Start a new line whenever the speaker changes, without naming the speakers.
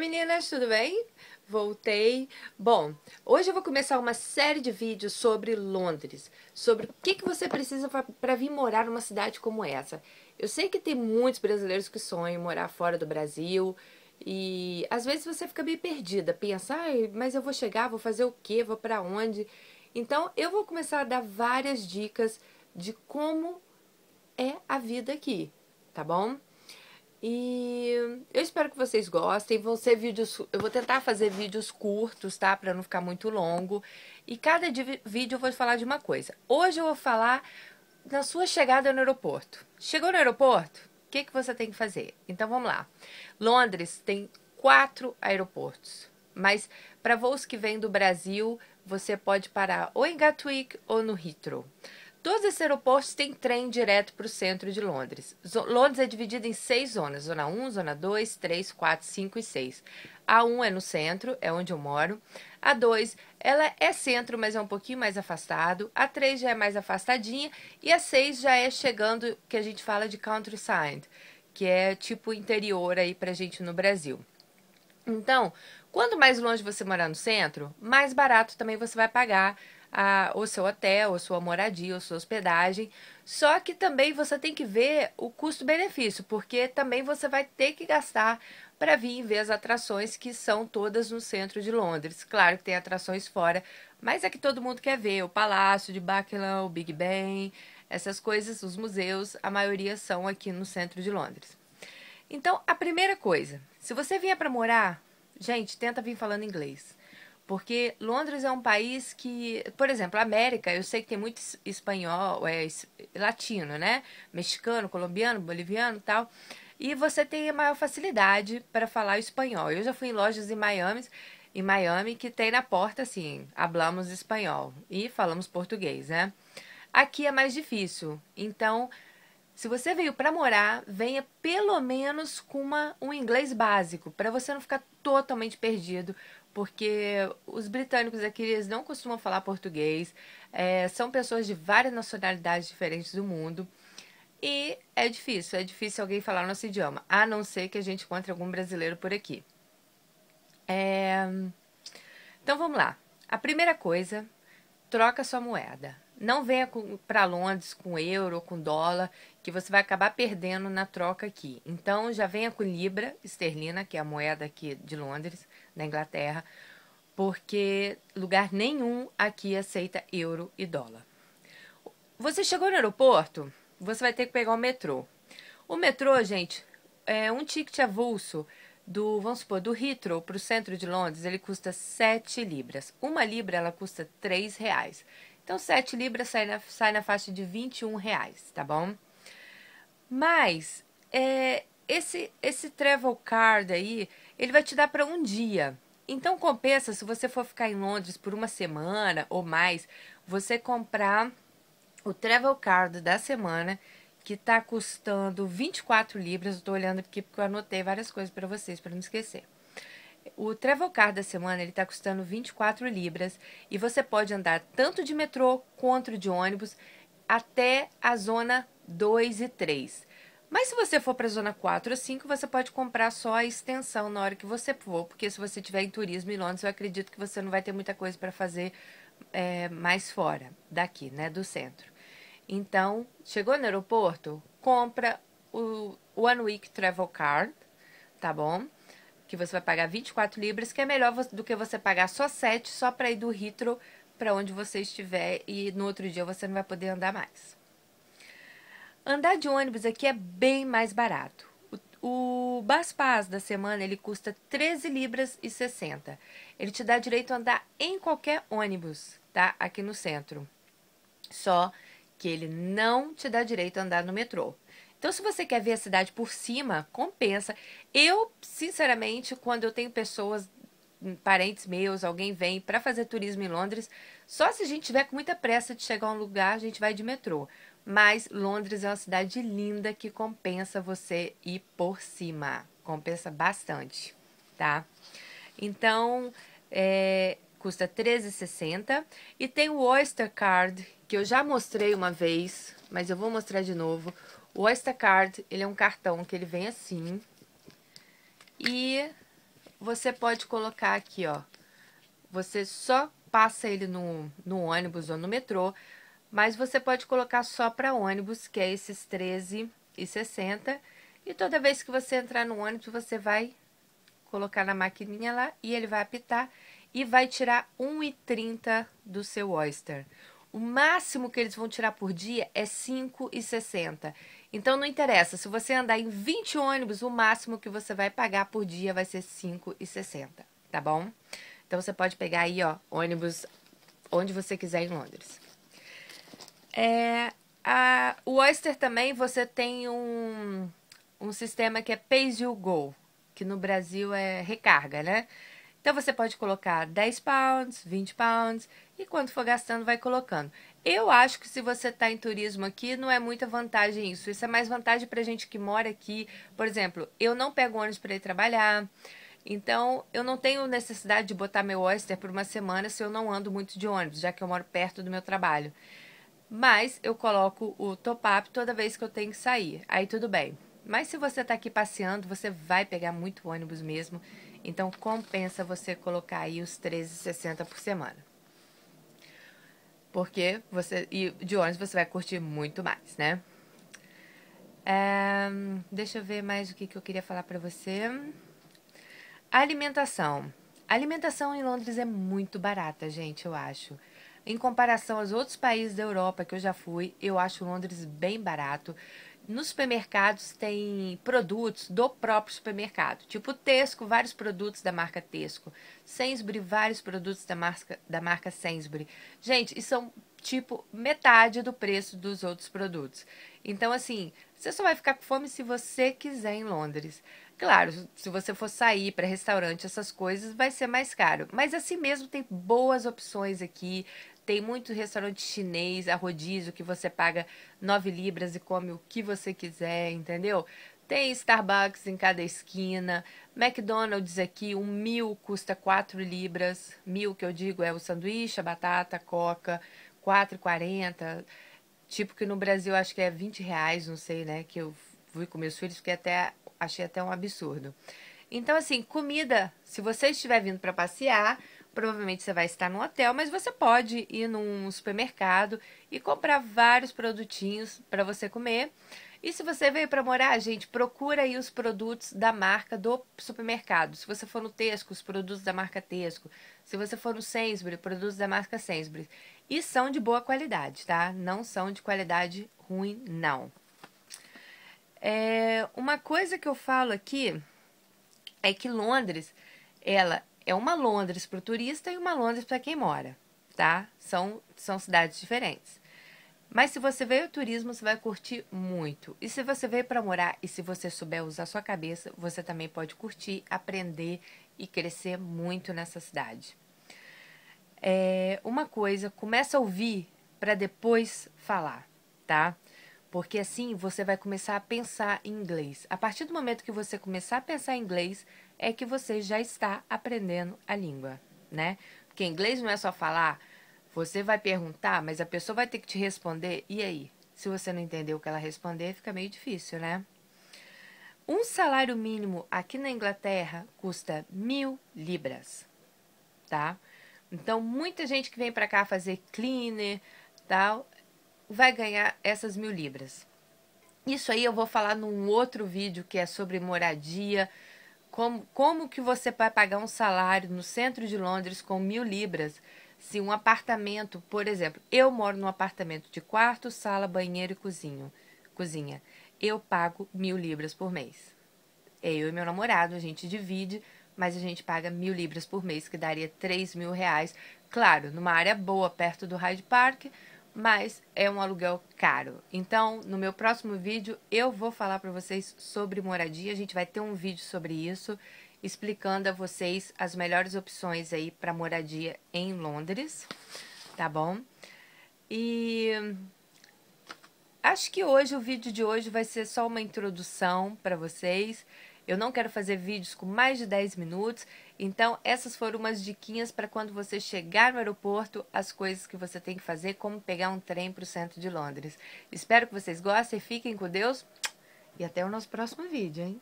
meninas, tudo bem? Voltei. Bom, hoje eu vou começar uma série de vídeos sobre Londres, sobre o que, que você precisa para vir morar numa cidade como essa. Eu sei que tem muitos brasileiros que sonham morar fora do Brasil e às vezes você fica meio perdida, pensa, ah, mas eu vou chegar, vou fazer o quê, vou para onde? Então eu vou começar a dar várias dicas de como é a vida aqui, tá bom? E eu espero que vocês gostem. Vão ser vídeos. Eu vou tentar fazer vídeos curtos, tá? Pra não ficar muito longo. E cada vídeo eu vou falar de uma coisa. Hoje eu vou falar na sua chegada no aeroporto. Chegou no aeroporto? O que, que você tem que fazer? Então vamos lá. Londres tem quatro aeroportos. Mas para voos que vêm do Brasil, você pode parar ou em Gatwick ou no Heathrow. Todos esses aeroportos têm trem direto para o centro de Londres. Londres é dividida em seis zonas: zona 1, zona 2, 3, 4, 5 e 6. A 1 é no centro, é onde eu moro. A 2, ela é centro, mas é um pouquinho mais afastado. A 3 já é mais afastadinha. E a 6 já é chegando, que a gente fala de countryside, que é tipo interior aí pra gente no Brasil. Então, quanto mais longe você morar no centro, mais barato também você vai pagar a, o seu hotel, a sua moradia, a sua hospedagem. Só que também você tem que ver o custo-benefício, porque também você vai ter que gastar para vir ver as atrações que são todas no centro de Londres. Claro que tem atrações fora, mas é que todo mundo quer ver o Palácio de Buckingham, o Big Ben, essas coisas, os museus, a maioria são aqui no centro de Londres. Então, a primeira coisa, se você vier para morar, gente, tenta vir falando inglês. Porque Londres é um país que, por exemplo, América, eu sei que tem muito espanhol, é latino, né? Mexicano, colombiano, boliviano, tal. E você tem maior facilidade para falar espanhol. Eu já fui em lojas em Miami, em Miami que tem na porta assim, hablamos espanhol e falamos português, né? Aqui é mais difícil. Então, se você veio para morar, venha pelo menos com uma, um inglês básico, para você não ficar totalmente perdido, porque os britânicos aqui eles não costumam falar português, é, são pessoas de várias nacionalidades diferentes do mundo. E é difícil, é difícil alguém falar o nosso idioma, a não ser que a gente encontre algum brasileiro por aqui. É... Então vamos lá. A primeira coisa, troca sua moeda. Não venha para Londres com euro ou com dólar, que você vai acabar perdendo na troca aqui. Então já venha com libra esterlina, que é a moeda aqui de Londres na Inglaterra, porque lugar nenhum aqui aceita euro e dólar. Você chegou no aeroporto, você vai ter que pegar o metrô. O metrô, gente, é um ticket avulso do, vamos supor, do Heathrow para o centro de Londres, ele custa 7 libras. Uma libra, ela custa 3 reais. Então, 7 libras sai na, sai na faixa de 21 reais, tá bom? Mas, é, esse, esse travel card aí, ele vai te dar para um dia. Então compensa se você for ficar em Londres por uma semana ou mais, você comprar o travel card da semana que está custando 24 libras. Estou olhando aqui porque eu anotei várias coisas para vocês para não esquecer. O travel card da semana ele está custando 24 libras e você pode andar tanto de metrô quanto de ônibus até a zona 2 e 3. Mas se você for para a zona 4 ou 5, você pode comprar só a extensão na hora que você for, porque se você estiver em turismo em Londres, eu acredito que você não vai ter muita coisa para fazer é, mais fora daqui, né, do centro. Então, chegou no aeroporto, compra o One Week Travel Card, tá bom? Que você vai pagar 24 libras, que é melhor do que você pagar só 7 só para ir do Heathrow para onde você estiver e no outro dia você não vai poder andar mais. Andar de ônibus aqui é bem mais barato. O, o Baspaz da semana ele custa 13 libras e 60. Ele te dá direito a andar em qualquer ônibus, tá? Aqui no centro. Só que ele não te dá direito a andar no metrô. Então, se você quer ver a cidade por cima, compensa. Eu, sinceramente, quando eu tenho pessoas, hum, parentes meus, alguém vem para fazer turismo em Londres, só se a gente tiver com muita pressa de chegar a um lugar, a gente vai de metrô. Mas Londres é uma cidade linda que compensa você ir por cima. Compensa bastante, tá? Então, é, custa R$13,60. e tem o Oyster Card, que eu já mostrei uma vez, mas eu vou mostrar de novo. O Oyster Card, ele é um cartão que ele vem assim. E você pode colocar aqui, ó. Você só passa ele no, no ônibus ou no metrô mas você pode colocar só para ônibus, que é esses 13,60. E toda vez que você entrar no ônibus, você vai colocar na maquininha lá e ele vai apitar e vai tirar 1,30 do seu Oyster. O máximo que eles vão tirar por dia é 5,60. Então não interessa, se você andar em 20 ônibus, o máximo que você vai pagar por dia vai ser 5,60, tá bom? Então você pode pegar aí, ó, ônibus onde você quiser em Londres. É, a, o Oyster também você tem um, um sistema que é Pay you go, que no Brasil é recarga, né? Então você pode colocar 10 pounds, 20 pounds e quando for gastando vai colocando. Eu acho que se você está em turismo aqui, não é muita vantagem isso. Isso é mais vantagem para gente que mora aqui. Por exemplo, eu não pego ônibus para ir trabalhar. Então, eu não tenho necessidade de botar meu Oyster por uma semana se eu não ando muito de ônibus, já que eu moro perto do meu trabalho. Mas eu coloco o top-up toda vez que eu tenho que sair. Aí tudo bem. Mas se você está aqui passeando, você vai pegar muito ônibus mesmo. Então compensa você colocar aí os 13,60 por semana. Porque você e de ônibus você vai curtir muito mais, né? É, deixa eu ver mais o que, que eu queria falar para você. Alimentação. alimentação em Londres é muito barata, gente, eu acho. Em comparação aos outros países da Europa que eu já fui, eu acho Londres bem barato. Nos supermercados tem produtos do próprio supermercado, tipo Tesco, vários produtos da marca Tesco, Sainsbury, vários produtos da marca, da marca Sainsbury. Gente, e são tipo metade do preço dos outros produtos. Então, assim, você só vai ficar com fome se você quiser em Londres. Claro, se você for sair para restaurante, essas coisas, vai ser mais caro. Mas assim mesmo tem boas opções aqui. Tem muito restaurante chinês a rodízio que você paga 9 libras e come o que você quiser, entendeu? Tem Starbucks em cada esquina, McDonald's aqui, um mil custa 4 libras. Mil que eu digo é o sanduíche, a batata, a coca, 4,40. Tipo que no Brasil acho que é 20 reais, não sei, né? Que eu fui com meus filhos, que até achei até um absurdo. Então, assim, comida, se você estiver vindo para passear, Provavelmente você vai estar num hotel, mas você pode ir num supermercado e comprar vários produtinhos para você comer. E se você veio para morar, gente, procura aí os produtos da marca do supermercado. Se você for no Tesco, os produtos da marca Tesco. Se você for no Sainsbury, produtos da marca Sainsbury. E são de boa qualidade, tá? Não são de qualidade ruim, não. É, uma coisa que eu falo aqui é que Londres, ela é uma Londres para o turista e uma Londres para quem mora, tá? São, são cidades diferentes. Mas se você veio turismo, você vai curtir muito. E se você veio para morar e se você souber usar sua cabeça, você também pode curtir, aprender e crescer muito nessa cidade. É, uma coisa, começa a ouvir para depois falar, tá? porque assim você vai começar a pensar em inglês. A partir do momento que você começar a pensar em inglês, é que você já está aprendendo a língua, né? Porque inglês não é só falar, você vai perguntar, mas a pessoa vai ter que te responder, e aí? Se você não entendeu o que ela responder, fica meio difícil, né? Um salário mínimo aqui na Inglaterra custa mil libras, tá? Então, muita gente que vem para cá fazer cleaner, tal, vai ganhar essas mil libras. Isso aí eu vou falar num outro vídeo que é sobre moradia, como, como que você vai pagar um salário no centro de Londres com mil libras se um apartamento, por exemplo, eu moro num apartamento de quarto, sala, banheiro e cozinho, cozinha. Eu pago mil libras por mês. É eu e meu namorado, a gente divide, mas a gente paga mil libras por mês, que daria três mil reais. Claro, numa área boa, perto do Hyde Park, mas é um aluguel caro. Então, no meu próximo vídeo, eu vou falar para vocês sobre moradia. A gente vai ter um vídeo sobre isso, explicando a vocês as melhores opções aí para moradia em Londres, tá bom? E acho que hoje o vídeo de hoje vai ser só uma introdução para vocês. Eu não quero fazer vídeos com mais de 10 minutos. Então, essas foram umas diquinhas para quando você chegar no aeroporto, as coisas que você tem que fazer, como pegar um trem para o centro de Londres. Espero que vocês gostem, fiquem com Deus e até o nosso próximo vídeo, hein?